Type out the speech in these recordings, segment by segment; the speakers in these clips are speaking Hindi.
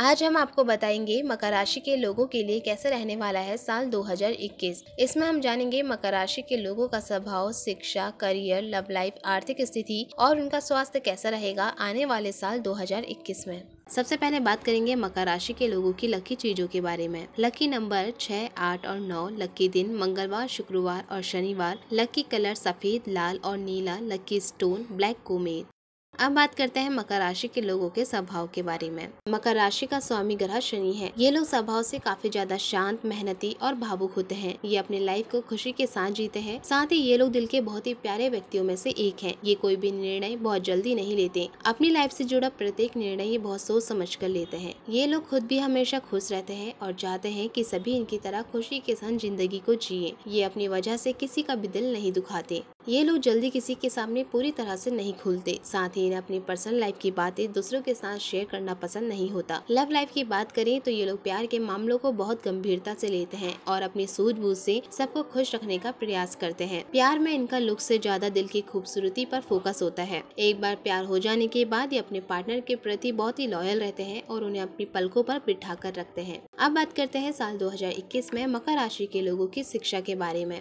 आज हम आपको बताएंगे मकर राशि के लोगों के लिए कैसे रहने वाला है साल 2021 इसमें हम जानेंगे मकर राशि के लोगों का स्वभाव शिक्षा करियर लव लाइफ आर्थिक स्थिति और उनका स्वास्थ्य कैसा रहेगा आने वाले साल 2021 में सबसे पहले बात करेंगे मकर राशि के लोगों की लकी चीजों के बारे में लकी नंबर छह आठ और नौ लकी दिन मंगलवार शुक्रवार और शनिवार लकी कलर सफेद लाल और नीला लकी स्टोन ब्लैक कोमेद अब बात करते हैं मकर राशि के लोगों के स्वभाव के बारे में मकर राशि का स्वामी ग्रह शनि है ये लोग स्वभाव से काफी ज्यादा शांत मेहनती और भावुक होते हैं ये अपनी लाइफ को खुशी के साथ जीते हैं साथ ही ये लोग दिल के बहुत ही प्यारे व्यक्तियों में से एक हैं ये कोई भी निर्णय बहुत जल्दी नहीं लेते अपनी लाइफ से जुड़ा प्रत्येक निर्णय ये बहुत सोच समझ कर लेते हैं ये लोग खुद भी हमेशा खुश रहते हैं और चाहते हैं कि सभी इनकी तरह खुशी के साथ जिंदगी को जिए ये अपनी वजह से किसी का भी दिल नहीं दुखाते ये लोग जल्दी किसी के सामने पूरी तरह से नहीं खुलते साथ ही इन्हें अपनी पर्सनल लाइफ की बातें दूसरों के साथ शेयर करना पसंद नहीं होता लव लाइफ की बात करें तो ये लोग प्यार के मामलों को बहुत गंभीरता से लेते हैं और अपनी सूझबूझ से सबको खुश रखने का प्रयास करते हैं प्यार में इनका लुक से ज्यादा दिल की खूबसूरती पर फोकस होता है एक बार प्यार हो जाने के बाद ये अपने पार्टनर के प्रति बहुत ही लॉयल रहते हैं और उन्हें अपनी पलकों पर बिठा कर रखते हैं अब बात करते हैं साल 2021 में मकर राशि के लोगों की शिक्षा के बारे में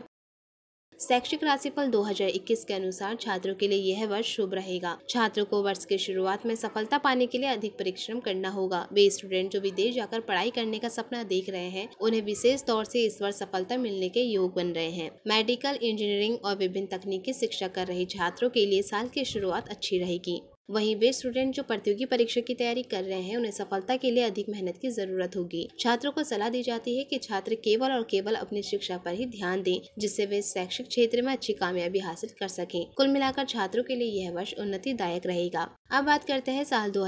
शैक्षिक राशिफल 2021 के अनुसार छात्रों के लिए यह वर्ष शुभ रहेगा छात्रों को वर्ष के शुरुआत में सफलता पाने के लिए अधिक परिश्रम करना होगा वे स्टूडेंट जो विदेश जाकर पढ़ाई करने का सपना देख रहे हैं उन्हें विशेष तौर से इस वर्ष सफलता मिलने के योग बन रहे हैं मेडिकल इंजीनियरिंग और विभिन्न तकनीकी शिक्षा कर रहे छात्रों के लिए साल की शुरुआत अच्छी रहेगी वहीं वे स्टूडेंट जो प्रतियोगी परीक्षा की तैयारी कर रहे हैं उन्हें सफलता के लिए अधिक मेहनत की जरूरत होगी छात्रों को सलाह दी जाती है कि छात्र केवल और केवल अपनी शिक्षा पर ही ध्यान दें जिससे वे शैक्षिक क्षेत्र में अच्छी कामयाबी हासिल कर सकें कुल मिलाकर छात्रों के लिए यह वर्ष दायक रहेगा अब बात करते हैं साल दो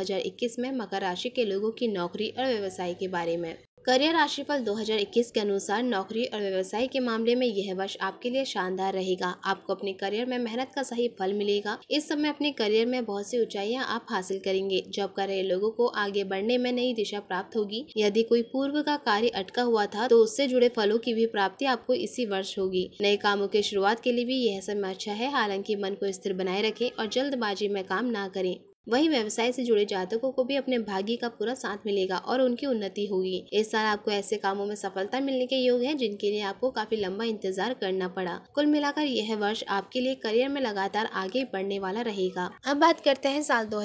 में मकर राशि के लोगों की नौकरी और व्यवसाय के बारे में करियर राशिफल 2021 के अनुसार नौकरी और व्यवसाय के मामले में यह वर्ष आपके लिए शानदार रहेगा आपको अपने करियर में मेहनत का सही फल मिलेगा इस समय अपने करियर में बहुत सी ऊंचाइयां आप हासिल करेंगे जॉब कर रहे लोगों को आगे बढ़ने में नई दिशा प्राप्त होगी यदि कोई पूर्व का कार्य अटका हुआ था तो उससे जुड़े फलों की भी प्राप्ति आपको इसी वर्ष होगी नए कामों की शुरुआत के लिए भी यह समय अच्छा है हालांकि मन को स्थिर बनाए रखें और जल्दबाजी में काम न करें वहीं व्यवसाय से जुड़े जातकों को भी अपने भाग्य का पूरा साथ मिलेगा और उनकी उन्नति होगी इस साल आपको ऐसे कामों में सफलता मिलने के योग है जिनके लिए आपको काफी लंबा इंतजार करना पड़ा कुल मिलाकर यह वर्ष आपके लिए करियर में लगातार आगे बढ़ने वाला रहेगा अब बात करते हैं साल दो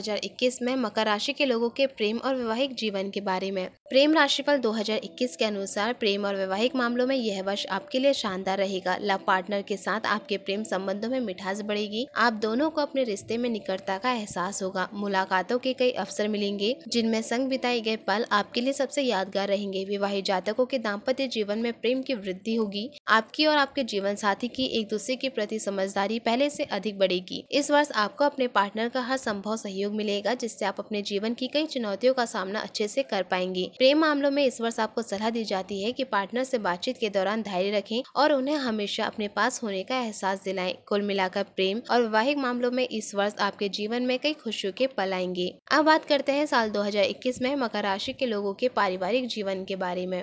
में मकर राशि के लोगों के प्रेम और वैवाहिक जीवन के बारे में प्रेम राशिफल 2021 के अनुसार प्रेम और वैवाहिक मामलों में यह वर्ष आपके लिए शानदार रहेगा लव पार्टनर के साथ आपके प्रेम संबंधों में मिठास बढ़ेगी आप दोनों को अपने रिश्ते में निकटता का एहसास होगा मुलाकातों के कई अवसर मिलेंगे जिनमें संग बिताए गए पल आपके लिए सबसे यादगार रहेंगे विवाहित जातकों के दाम्पत्य जीवन में प्रेम की वृद्धि होगी आपकी और आपके जीवन साथी की एक दूसरे के प्रति समझदारी पहले से अधिक बढ़ेगी इस वर्ष आपको अपने पार्टनर का हर संभव सहयोग मिलेगा जिससे आप अपने जीवन की कई चुनौतियों का सामना अच्छे से कर पाएंगे प्रेम मामलों में इस वर्ष आपको सलाह दी जाती है कि पार्टनर से बातचीत के दौरान धैर्य रखें और उन्हें हमेशा अपने पास होने का एहसास दिलाएं कुल मिलाकर प्रेम और वैवाहिक मामलों में इस वर्ष आपके जीवन में कई खुशियों के के पलाएंगे अब बात करते हैं साल 2021 में मकर राशि के लोगों के पारिवारिक जीवन के बारे में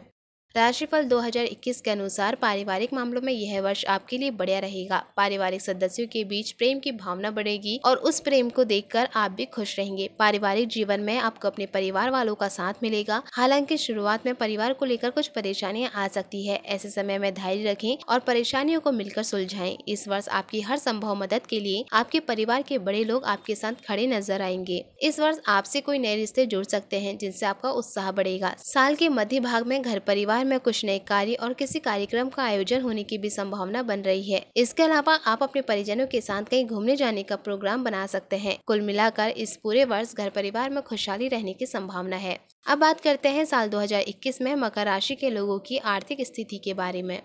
राशिफल 2021 के अनुसार पारिवारिक मामलों में यह वर्ष आपके लिए बढ़िया रहेगा पारिवारिक सदस्यों के बीच प्रेम की भावना बढ़ेगी और उस प्रेम को देखकर आप भी खुश रहेंगे पारिवारिक जीवन में आपको अपने परिवार वालों का साथ मिलेगा हालांकि शुरुआत में परिवार को लेकर कुछ परेशानियां आ सकती है ऐसे समय में धैर्य रखें और परेशानियों को मिलकर सुलझाएं इस वर्ष आपकी हर संभव मदद के लिए आपके परिवार के बड़े लोग आपके साथ खड़े नजर आएंगे इस वर्ष आपसे कोई नए रिश्ते जुड़ सकते हैं जिनसे आपका उत्साह बढ़ेगा साल के मध्य भाग में घर परिवार भोपाल में कुछ नए कार्य और किसी कार्यक्रम का आयोजन होने की भी संभावना बन रही है इसके अलावा आप अपने परिजनों के साथ कहीं घूमने जाने का प्रोग्राम बना सकते हैं कुल मिलाकर इस पूरे वर्ष घर परिवार में खुशहाली रहने की संभावना है अब बात करते हैं साल 2021 में मकर राशि के लोगों की आर्थिक स्थिति के बारे में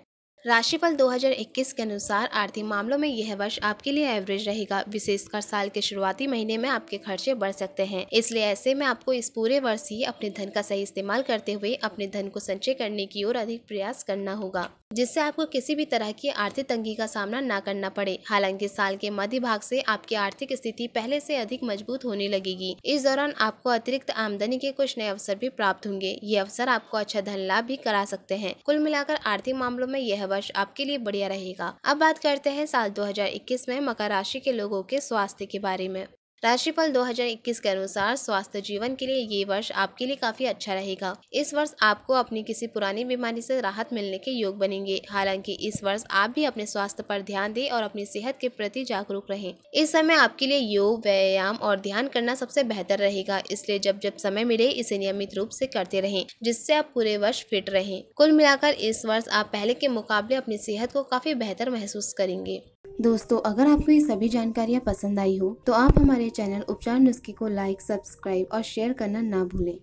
राशिफल 2021 के अनुसार आर्थिक मामलों में यह वर्ष आपके लिए एवरेज रहेगा विशेषकर साल के शुरुआती महीने में आपके खर्चे बढ़ सकते हैं इसलिए ऐसे में आपको इस पूरे वर्ष ही अपने धन का सही इस्तेमाल करते हुए अपने धन को संचय करने की ओर अधिक प्रयास करना होगा जिससे आपको किसी भी तरह की आर्थिक तंगी का सामना ना करना पड़े हालांकि साल के मध्य भाग से आपकी आर्थिक स्थिति पहले से अधिक मजबूत होने लगेगी इस दौरान आपको अतिरिक्त आमदनी के कुछ नए अवसर भी प्राप्त होंगे ये अवसर आपको अच्छा धन लाभ भी करा सकते हैं कुल मिलाकर आर्थिक मामलों में यह वर्ष आपके लिए बढ़िया रहेगा अब बात करते हैं साल दो में मकर राशि के लोगों के स्वास्थ्य के बारे में राशिफल 2021 के अनुसार स्वास्थ्य जीवन के लिए ये वर्ष आपके लिए काफी अच्छा रहेगा इस वर्ष आपको अपनी किसी पुरानी बीमारी से राहत मिलने के योग बनेंगे हालांकि इस वर्ष आप भी अपने स्वास्थ्य पर ध्यान दें और अपनी सेहत के प्रति जागरूक रहें इस समय आपके लिए योग व्यायाम और ध्यान करना सबसे बेहतर रहेगा इसलिए जब जब समय मिले इसे नियमित रूप ऐसी करते रहे जिससे आप पूरे वर्ष फिट रहे कुल मिलाकर इस वर्ष आप पहले के मुकाबले अपनी सेहत को काफी बेहतर महसूस करेंगे दोस्तों अगर आपको ये सभी जानकारियाँ पसंद आई हो तो आप हमारे चैनल उपचार नुस्खे को लाइक सब्सक्राइब और शेयर करना ना भूलें